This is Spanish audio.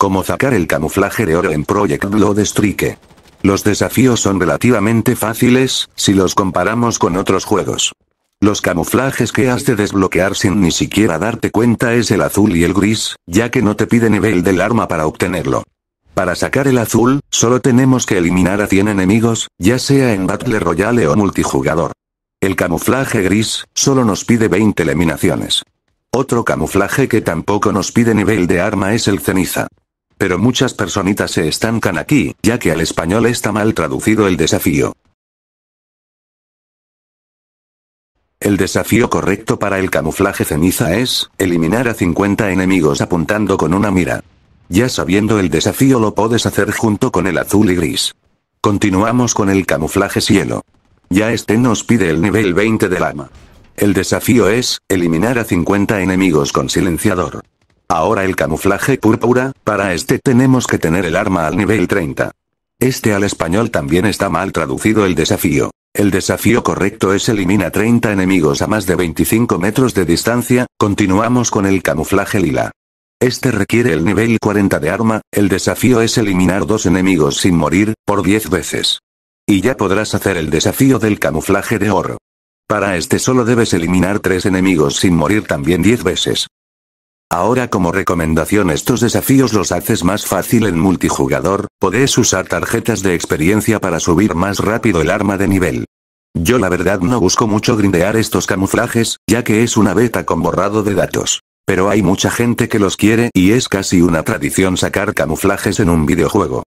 Como sacar el camuflaje de oro en Project Strike. Los desafíos son relativamente fáciles, si los comparamos con otros juegos. Los camuflajes que has de desbloquear sin ni siquiera darte cuenta es el azul y el gris, ya que no te pide nivel del arma para obtenerlo. Para sacar el azul, solo tenemos que eliminar a 100 enemigos, ya sea en Battle Royale o multijugador. El camuflaje gris, solo nos pide 20 eliminaciones. Otro camuflaje que tampoco nos pide nivel de arma es el ceniza pero muchas personitas se estancan aquí, ya que al español está mal traducido el desafío. El desafío correcto para el camuflaje ceniza es, eliminar a 50 enemigos apuntando con una mira. Ya sabiendo el desafío lo puedes hacer junto con el azul y gris. Continuamos con el camuflaje cielo. Ya este nos pide el nivel 20 del ama. El desafío es, eliminar a 50 enemigos con silenciador. Ahora el camuflaje púrpura, para este tenemos que tener el arma al nivel 30. Este al español también está mal traducido el desafío. El desafío correcto es elimina 30 enemigos a más de 25 metros de distancia, continuamos con el camuflaje lila. Este requiere el nivel 40 de arma, el desafío es eliminar dos enemigos sin morir, por 10 veces. Y ya podrás hacer el desafío del camuflaje de oro. Para este solo debes eliminar tres enemigos sin morir también 10 veces. Ahora como recomendación estos desafíos los haces más fácil en multijugador, podés usar tarjetas de experiencia para subir más rápido el arma de nivel. Yo la verdad no busco mucho grindear estos camuflajes, ya que es una beta con borrado de datos. Pero hay mucha gente que los quiere y es casi una tradición sacar camuflajes en un videojuego.